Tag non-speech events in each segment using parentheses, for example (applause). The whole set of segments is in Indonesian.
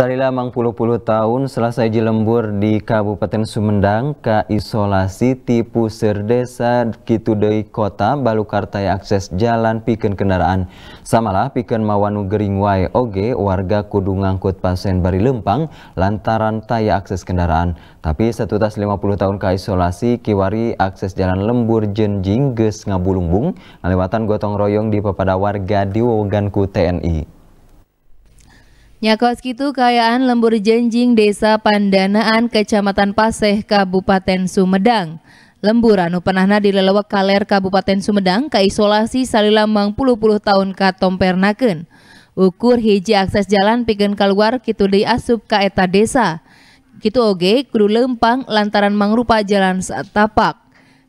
Sarila mang puluh-puluh tahun selesai jelembur di Kabupaten Sumedang ke isolasi tipu serdesa kitu deui kota Balukartaya akses jalan piken kendaraan. Samalah piken mawanu gering oge warga kudu ngangkut pasien bari lempang lantaran taya akses kendaraan. Tapi satu tas 50 tahun ke isolasi kiwari akses jalan lembur jenjing geus ngabulungbung lewatan gotong royong di pepada warga diwogan ku TNI. Nyakoski itu kayaan lembur jenjing desa Pandanaan, Kecamatan Paseh, Kabupaten Sumedang. Lembur anu penahna di lelewak kaler Kabupaten Sumedang kaisolasi salilambang puluh-puluh tahun katompernaken. Ukur hiji akses jalan pikin keluar kitu diasup asup ka eta desa. Kitu oge kudu lempang lantaran mangrupa jalan tapak.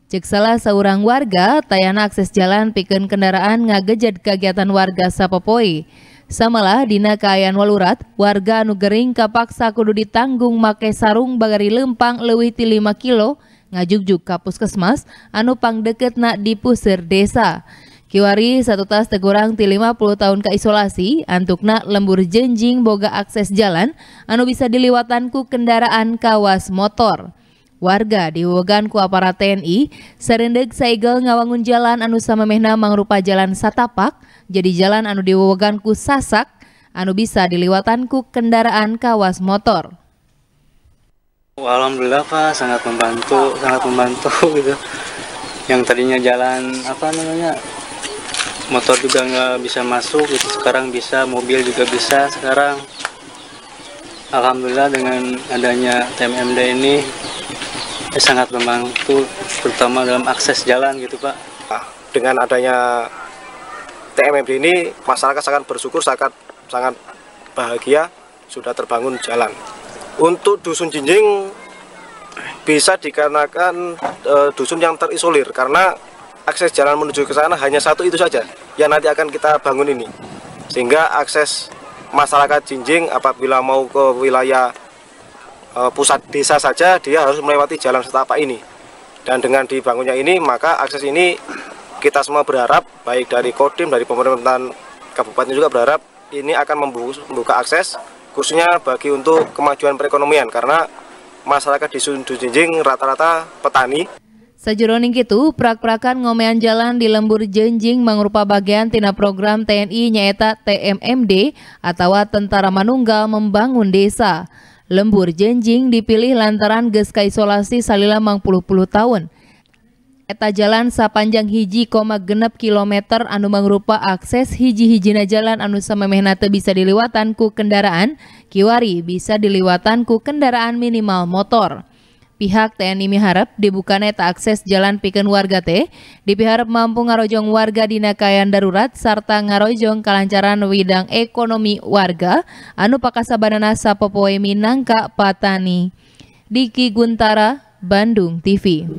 Cek salah seorang warga, tayana akses jalan pikin kendaraan ngagejat kegiatan warga sapopoi. Samalah Dina Kayan Walurat, warga Nugering kapaksa kudu ditanggung make sarung bagari lempang lewih ti 5 kilo, ngajuk-juk ka puskesmas, anu pang deket nak di pusir desa. Kiwari satu tas tegurang ti 50 tahun keisolasi isolasi, antukna lembur jenjing boga akses jalan, anu bisa diliwatanku kendaraan kawas motor. Warga di Wogan Kuapara TNI, Serendeg Saigel Ngawangun Jalan Anu sama mehna mangrupa Jalan Satapak, jadi jalan anu di Wogan ku Sasak, anu bisa diliwatanku kendaraan kawas motor. Oh, Alhamdulillah Pak, sangat membantu, sangat membantu (laughs) gitu. Yang tadinya jalan apa namanya motor juga nggak bisa masuk gitu sekarang bisa mobil juga bisa sekarang Alhamdulillah dengan adanya TMMD ini Sangat membantu, terutama dalam akses jalan gitu Pak. Dengan adanya TMMD ini, masyarakat sangat bersyukur, sangat, sangat bahagia sudah terbangun jalan. Untuk Dusun Jinjing bisa dikarenakan e, dusun yang terisolir karena akses jalan menuju ke sana hanya satu itu saja yang nanti akan kita bangun ini. Sehingga akses masyarakat Jinjing apabila mau ke wilayah Eh, pusat desa saja dia harus melewati jalan setapak ini. Dan dengan dibangunnya ini maka akses ini kita semua berharap baik dari Kodim dari pemerintahan kabupaten juga berharap ini akan membuka akses khususnya bagi untuk kemajuan perekonomian karena masyarakat di Sundu rata-rata petani. Sajeroning itu, prak-prakan ngomean jalan di lembur jenjing mengrupa bagian tina program TNI Nyeta TMMD atau Tentara Manunggal Membangun Desa. Lembur Jenjing dipilih lantaran geska isolasi salila mang puluh-puluh tahun. Eta jalan sepanjang hiji koma genep kilometer anu mangrupa akses hiji-hijina jalan anu samemehna teu bisa diliwatan ku kendaraan, kiwari bisa diliwatan ku kendaraan minimal motor. Pihak TNI miharap dibukanya tak akses jalan piken warga teh, dipiharap mampu ngarojong warga dinakayan darurat serta ngarojong kelancaran widang ekonomi warga anu pakasabanana sapopoe minangka patani. Diki Guntara, Bandung TV.